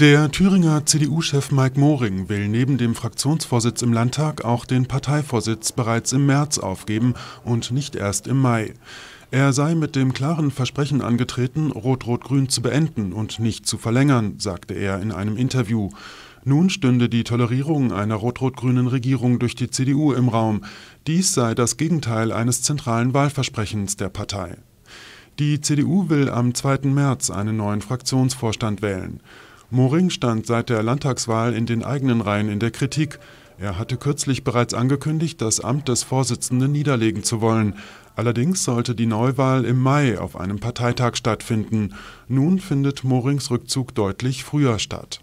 Der Thüringer CDU-Chef Mike Moring will neben dem Fraktionsvorsitz im Landtag auch den Parteivorsitz bereits im März aufgeben und nicht erst im Mai. Er sei mit dem klaren Versprechen angetreten, Rot-Rot-Grün zu beenden und nicht zu verlängern, sagte er in einem Interview. Nun stünde die Tolerierung einer rot-rot-grünen Regierung durch die CDU im Raum. Dies sei das Gegenteil eines zentralen Wahlversprechens der Partei. Die CDU will am 2. März einen neuen Fraktionsvorstand wählen. Moring stand seit der Landtagswahl in den eigenen Reihen in der Kritik. Er hatte kürzlich bereits angekündigt, das Amt des Vorsitzenden niederlegen zu wollen. Allerdings sollte die Neuwahl im Mai auf einem Parteitag stattfinden. Nun findet Morings Rückzug deutlich früher statt.